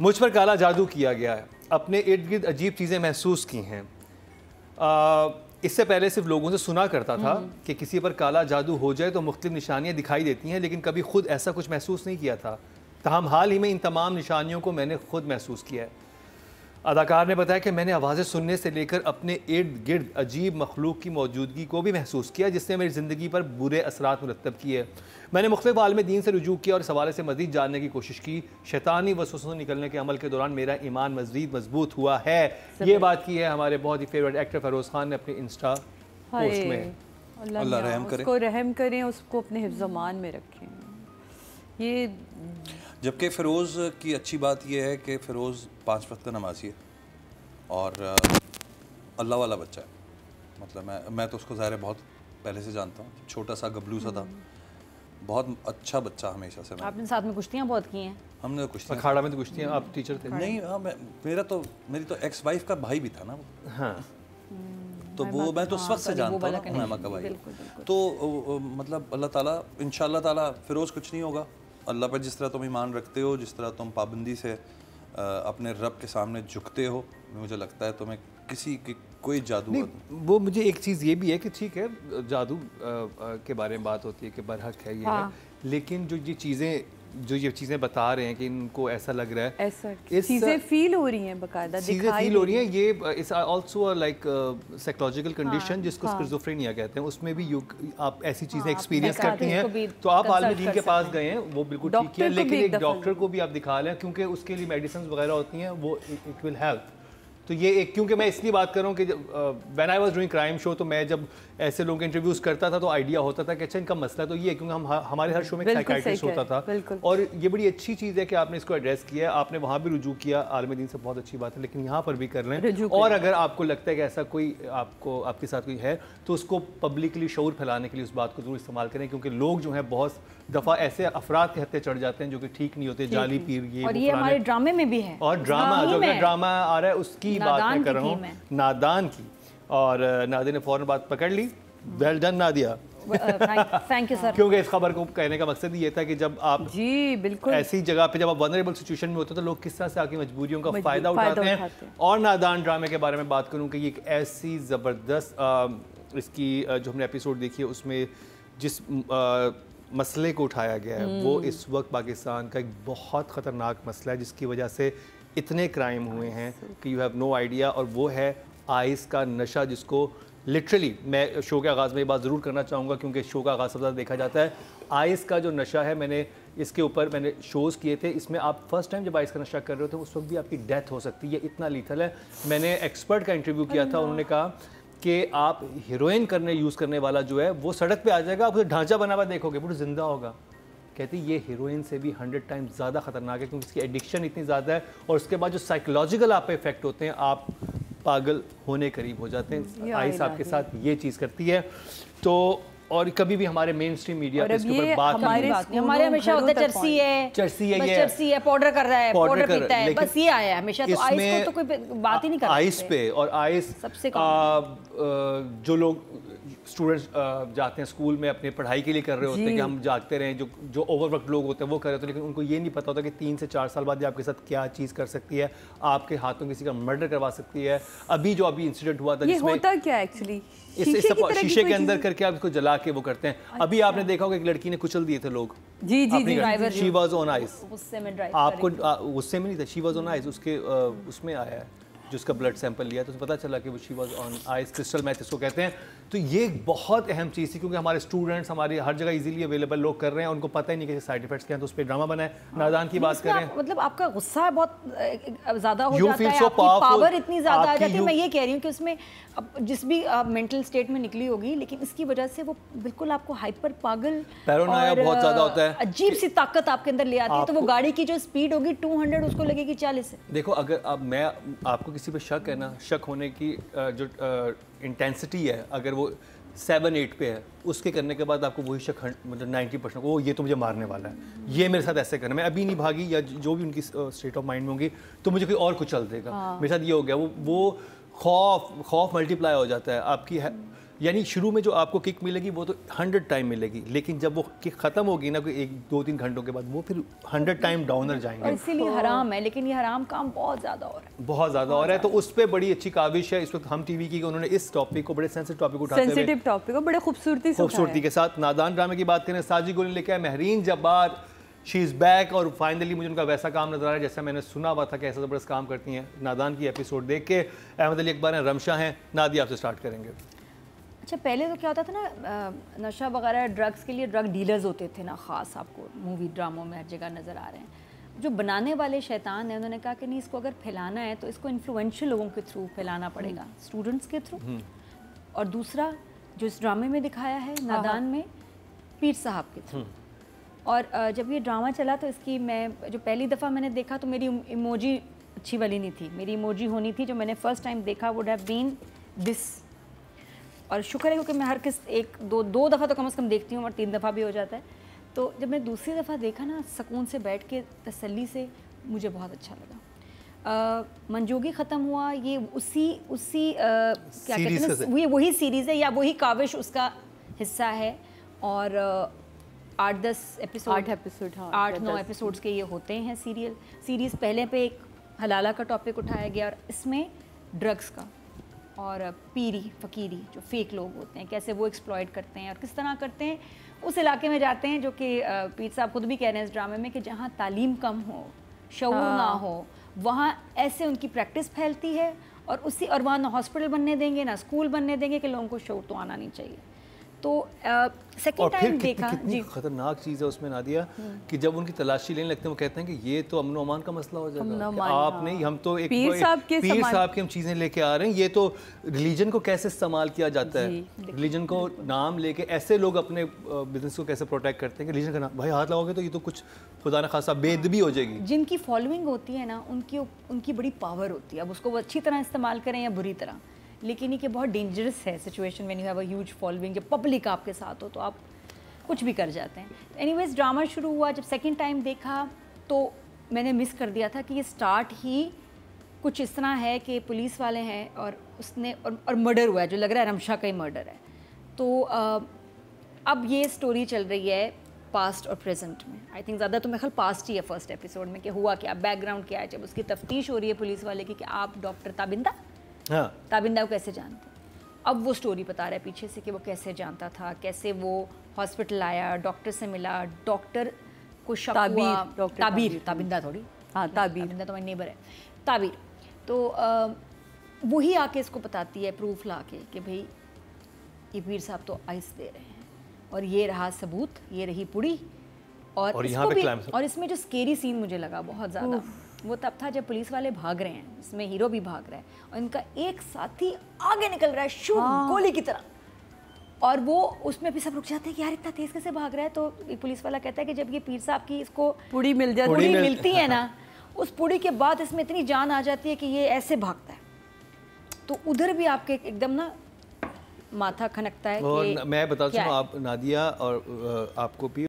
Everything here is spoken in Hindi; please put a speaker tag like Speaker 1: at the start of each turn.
Speaker 1: मुझ पर काला जादू किया गया है अपने इर्द गिर्द अजीब चीज़ें महसूस की हैं इससे पहले सिर्फ लोगों से सुना करता था हम्म। कि किसी पर काला जादू हो जाए तो मुख्तु निशानियाँ दिखाई देती हैं लेकिन कभी खुद ऐसा कुछ महसूस नहीं किया था तहम हाल ही में इन तमाम निशानियों को मैंने खुद महसूस किया है अदाकार ने बताया कि मैंने आवाज़ें सुनने से लेकर अपने इर्द गिर्द अजीब मखलूक की मौजूदगी को भी महसूस किया जिसने मेरी ज़िंदगी पर बुरे असरात मुरतब किए मैंने मुख्तफ आलम दीन से रजू किया और इस हवाले से मजीद जानने की कोशिश की शैतानी वसूस निकलने के अमल के दौरान मेरा ईमान मजीद मजबूत हुआ है ये बात की है हमारे बहुत ही फेवरेट एक्टर फ़रोज़ खान ने अपने इंस्टा पोस्ट
Speaker 2: में अल्लाह रहम करें उसको अपने हिफ्जमान में रखें ये
Speaker 1: जबकि फ़िरोज़ की अच्छी बात यह है कि फ़िरोज़ पाँच वक्त का नमाजी है और अल्लाह वाला बच्चा है मतलब मैं मैं तो उसको ज़ाहिर बहुत पहले से जानता हूँ छोटा सा गबलू सा था बहुत अच्छा बच्चा हमेशा से
Speaker 2: आपने साथ में कुश्तियाँ बहुत की हैं
Speaker 1: हमने तो कुश्ती अखाड़ा में तो कुश्तियाँ आप टीचर थे नहीं हाँ मेरा तो मेरी तो एक्स वाइफ का भाई भी था ना हाँ हम्म,
Speaker 2: तो वो मैं तो उस तो हाँ, वक्त से जानता हूँ भाई
Speaker 1: तो मतलब अल्लाह ताला इन ताला फिरोज़ कुछ नहीं होगा अल्लाह पर जिस तरह तुम ईमान रखते हो जिस तरह तुम पाबंदी से अपने रब के सामने झुकते हो मुझे लगता है तुम्हें किसी की कोई जादू वो मुझे एक चीज़ ये भी है कि ठीक है जादू के बारे में बात होती है कि बरहक है ये हाँ। है लेकिन जो ये चीज़ें जो ये चीज़ें बता रहे हैं कि इनको ऐसा लग रहा है ऐसा चीज़ें
Speaker 2: फील हो रही हैं बकायदा चीज़ें फील हो रही
Speaker 1: हैं ये is also like psychological condition जिसको स्किजोफ्रेनिया हाँ। कहते हैं उसमें भी यू आप ऐसी हाँ, चीज़ें एक्सपीरियंस करती हैं तो आप आलमदीन के पास गए हैं वो बिल्कुल ठीक है लेकिन एक डॉक्टर को भी आप दिखा लें क्योंकि उसके लिए मेडिसिन वगैरह होती हैं वो इट विल हेल्प तो ये एक क्योंकि मैं इसलिए बात कर रहा हूँ कि when I was doing crime show तो मैं जब ऐसे लोग इंटरव्यूज करता था तो आइडिया होता था कि अच्छा इनका मसला तो ये है क्योंकि हम हमारे हर शो में साइकाइट्रिस्ट होता था और ये बड़ी अच्छी चीज़ है कि आपने इसको एड्रेस किया आपने वहाँ भी रुजू किया आलम दिन से बहुत अच्छी बात है लेकिन यहाँ पर भी कर रहे हैं और अगर आपको लगता है कि ऐसा कोई आपको आपके साथ कोई है तो उसको पब्लिकली शोर फैलाने के लिए उस बात को जरूर इस्तेमाल करें क्योंकि लोग जो है बहुत दफ़ा ऐसे अफराद के हत्या चढ़ जाते हैं जो कि ठीक नहीं होते जाली पीर ये और ये हमारे ड्रामे
Speaker 2: में भी है और ड्रामा जो हाँ, ड्रामा
Speaker 1: आ रहा है उसकी की बात मैं कर रहा हूँ नादान की और नादिया ने फ़ौरन बात पकड़ ली well done Nadia thank you sir क्योंकि इस खबर को कहने का मकसद ये था कि जब आप जी बिल्कुल ऐसी जगह पे जब आप वनरेबल सिचुएशन में होते हैं तो लोग किस तरह से आपकी मजबूरियों का फायदा उठाते हैं और नादान ड्रामे के बारे में बात करूँ कि ये एक ऐसी ज़बरदस्त इसकी जो हमने एपिसोड देखी है उसमें जिस आ, मसले को उठाया गया है हम्म। वो इस वक्त पाकिस्तान का एक बहुत ख़तरनाक मसला है जिसकी वजह से इतने क्राइम हुए हैं कि यू हैव नो आइडिया और वो है आइस का नशा जिसको लिटरली मैं शो के आगाज़ में ये बात ज़रूर करना चाहूँगा क्योंकि शो का आगाज़ सबसे ज़्यादा देखा जाता है आइस का जो नशा है मैंने इसके ऊपर मैंने शोज़ किए थे इसमें आप फर्स्ट टाइम जब आइस का नशा कर रहे थे तो उस वक्त भी आपकी डेथ हो सकती है इतना लीथल है मैंने एक्सपर्ट का इंटरव्यू किया था उन्होंने कहा कि आप हीरोइन करने यूज़ करने वाला जो है वो सड़क पे आ जाएगा आप उसे ढांचा बना हुआ देखोगे पूरा तो जिंदा होगा कहती ये हीरोइन से भी हंड्रेड टाइम ज़्यादा खतरनाक है क्योंकि इसकी एडिक्शन इतनी ज़्यादा है और उसके बाद जो साइकोलॉजिकल आप इफेक्ट होते हैं आप पागल होने करीब हो जाते हैं आइस आपके साथ ये चीज़ करती है तो और कभी भी हमारे मेन स्ट्रीम मीडिया पे इसके ऊपर बात हमारे हमारे हमेशा होता है चर्सी
Speaker 2: है चर्सी है ये चर्सी है पाउडर कर रहा है पाउडर पीता है बस ये आया है हमेशा तो आइस को तो कोई बात ही नहीं आइस पे
Speaker 1: और आइस सबसे जो लोग स्टूडेंट्स uh, जाते हैं स्कूल में अपनी पढ़ाई के लिए कर रहे होते हैं कि हम जागते रहें जो जो ओवरवर्क लोग होते हैं वो कर रहे होते हैं लेकिन उनको ये नहीं पता होता कि तीन से चार साल बाद आपके साथ क्या चीज़ कर सकती है आपके हाथों किसी का मर्डर करवा सकती है अभी जो अभी इंसिडेंट हुआ था ये होता
Speaker 2: क्या एक्चुअली इस, इस शीशे के अंदर
Speaker 1: करके आप इसको जला के वो करते हैं अच्छा। अभी आपने देखा होगा एक लड़की ने कुचल दिए थे लोग जी जी जी शी वाज ऑन आइस आपको गुस्से में नहीं था शी वाज ऑन आइस उसके उसमें आया है जिसका ब्लड सैंपल लिया तो पता चला कि वो she was on ice crystal meth इसको कहते हैं तो ये बहुत अहम चीज़ थी क्योंकि हमारे स्टूडेंट्स हमारे हर जगह इजीली अवेलेबल लोग कर रहे हैं उनको पता ही नहीं कि साइड इफेक्ट्स क्या हैं तो उस पर ड्रामा बनाए नादान की बात करें
Speaker 2: मतलब आपका गुस्सा बहुत ज़्यादा हो जाता है आपकी पावर इतनी ज़्यादा आ जाती है मैं ये कह रही हूँ कि उसमें जिस भी मेंटल स्टेट में निकली होगी लेकिन इसकी वजह से वो बिल्कुल आपको हाइपर पागल
Speaker 1: बहुत ज़्यादा होता है
Speaker 2: अजीब सी ताकत आपके अंदर ले आती है तो वो गाड़ी की जो स्पीड होगी टू उसको लगेगी चालीस
Speaker 1: देखो अगर अब मैं आपको किसी पे शक है ना शक होने की जो इंटेंसिटी है अगर वो सेवन एट पे है उसके करने के बाद आपको वही शक मतलब नाइन्टी परसेंट वो ये तो मुझे मारने वाला है ये मेरे साथ ऐसे करना मैं अभी नहीं भागी या जो भी उनकी स्टेट ऑफ माइंड में होंगी तो मुझे कोई और कुछ चल देगा हाँ। मेरे साथ ये हो गया वो वो खौफ खौफ मल्टीप्लाई हो जाता है आपकी है, यानी शुरू में जो आपको किक मिलेगी वो तो हंड्रेड टाइम मिलेगी लेकिन जब वो किक खत्म होगी ना कोई एक दो तीन घंटों के बाद वो फिर हंड्रेड टाइम डाउनर जाएंगे इसीलिए
Speaker 2: हराम है लेकिन ये हराम काम बहुत ज़्यादा हो रहा
Speaker 1: है बहुत ज़्यादा हो रहा है तो उस पर बड़ी अच्छी काविश है इस वक्त हम टीवी की उन्होंने इस टॉपिक को बड़े सेंसिटिव टॉपिक सेंसिटिव
Speaker 2: टॉपिक को बड़े खूबसूरती खूबसूरती
Speaker 1: के साथ नादान ड्रामे की बात करें साजी गोली लेके आए Mehreen Jabbar she is back और फाइनली मुझे उनका वैसा काम नजर आ रहा है जैसा मैंने सुना हुआ था कि ऐसा ज़बरदस्त काम करती हैं नादान की एपिसोड देख के अहमद अली अकबर हैं रमशा हैं नादी आपसे स्टार्ट करेंगे
Speaker 2: अच्छा पहले तो क्या होता था ना नशा वगैरह ड्रग्स के लिए ड्रग डीलर्स होते थे ना ख़ास आपको मूवी ड्रामों में हर जगह नज़र आ रहे हैं जो बनाने वाले शैतान हैं उन्होंने कहा कि नहीं इसको अगर फैलाना है तो इसको इन्फ्लुएंशियल लोगों के थ्रू फैलाना पड़ेगा स्टूडेंट्स हम्म। के थ्रू हम्म। और दूसरा जो इस ड्रामे में दिखाया है हाँ, हाँ। नादान में पीर साहब के थ्रू हम्म। और जब ये ड्रामा चला तो इसकी मैं जो पहली दफ़ा मैंने देखा तो मेरी इमोजी अच्छी वाली नहीं थी मेरी इमोजी होनी थी जो मैंने फर्स्ट टाइम देखा वुड हैव बीन दिस और शुक्र है क्योंकि मैं हर किस एक दो दो दफ़ा तो कम से कम देखती हूँ और तीन दफ़ा भी हो जाता है तो जब मैं दूसरी दफ़ा देखा ना सुकून से बैठ के तसली से मुझे बहुत अच्छा लगा मंजोगी ख़त्म हुआ ये उसी उसी आ, क्या कहते हैं ये वही सीरीज़ है या वही काविश उसका हिस्सा है और आठ दस एपिसोड आठ एपिसोड हाँ, आठ नौ एपिसोड्स के ये होते हैं सीरियल सीरीज़ पहले पे एक हलाला का टॉपिक उठाया गया और इसमें ड्रग्स का और पीरी फ़कीरी जो फेक लोग होते हैं कैसे वो एक्सप्लॉयड करते हैं और किस तरह करते हैं उस इलाके में जाते हैं जो कि पीर साहब खुद भी कह रहे हैं इस ड्रामे में कि जहाँ तालीम कम हो शूर ना हाँ। हो वहाँ ऐसे उनकी प्रैक्टिस फैलती है और उसी और वहाँ ना हॉस्पिटल बनने देंगे ना स्कूल बनने देंगे कि लोगों को शोर तो आना नहीं चाहिए तो सेकंड टाइम देखा कितनी जी
Speaker 1: खतरनाक चीज़ है उसमें नादिया हम्म। कि जब उनकी तलाशी लेने लगते हैं वो कहते हैं कि ये तो अमन अमान का मसला हो जाएगा आपने हाँ। हम तो एक पीर साहब के पीर साहब की हम चीज़ें लेके आ रहे हैं ये तो रिलीजन को कैसे इस्तेमाल किया जाता है रिलीजन को नाम लेके ऐसे लोग अपने बिजनेस को कैसे प्रोटेक्ट करते हैं रिलीजन का नाम भाई हाथ लगाओगे तो ये तो कुछ खुदा ना खासा बेदबी हो जाएगी
Speaker 2: जिनकी फॉलोइंग होती है ना उनकी उनकी बड़ी पावर होती है अब उसको वो अच्छी तरह इस्तेमाल करें या बुरी तरह लेकिन ये बहुत डेंजरस है situation when you have a huge following जब पब्लिक आपके साथ हो तो आप कुछ भी कर जाते हैं एनी वेज़ ड्रामा शुरू हुआ जब सेकेंड टाइम देखा तो मैंने मिस कर दिया था कि ये स्टार्ट ही कुछ इस तरह है कि पुलिस वाले हैं और उसने और, और मर्डर हुआ है जो लग रहा है रमशा का ही मर्डर है तो आ, अब ये स्टोरी चल रही है पास्ट और प्रेजेंट में आई थिंक ज़्यादा तो मेरे ख्याल पास्ट ही है फर्स्ट एपिसोड में कि हुआ क्या बैकग्राउंड क्या है जब उसकी तफ्तीश हो रही है पुलिस वाले की कि आप डॉक्टर ताबिंदा हाँ। ताबिंदा को कैसे जानते अब वो स्टोरी बता रहा है पीछे से कि वो कैसे जानता था कैसे वो हॉस्पिटल आया डॉक्टर से मिला डॉक्टर को शक ताबीर ताबीर ताबिंदा थोड़ी हाँ ताबीर ताबिंदा तो मेरी नेबर है ताबीर तो वही आके इसको बताती है प्रूफ ला के कि भाई ये पीर साहब तो आइस दे रहे हैं और ये रहा सबूत ये रही पुड़ी और, और, इसको भी, और इसमें जो स्केरी सीन मुझे लगा बहुत ज़्यादा वो तब था जब पुलिस वाले भाग रहे हैं इसमें हीरो भी भाग रहा है और इनका एक साथी आगे निकल रहा है शूट हाँ। गोली की तरह और वो उसमें भी सब रुक जाते हैं कि यार इतना तेज कैसे भाग रहा है तो पुलिस वाला कहता है कि जब ये पीर साहब की इसको पूड़ी मिल जाती पूड़ी मिल... मिलती है ना उस पूड़ी के बाद इसमें इतनी जान आ जाती है कि ये ऐसे भागता है तो उधर भी आपके एकदम ना माथा खनकता है और कि मैं बता सकूँ आप
Speaker 1: नादिया और आपको भी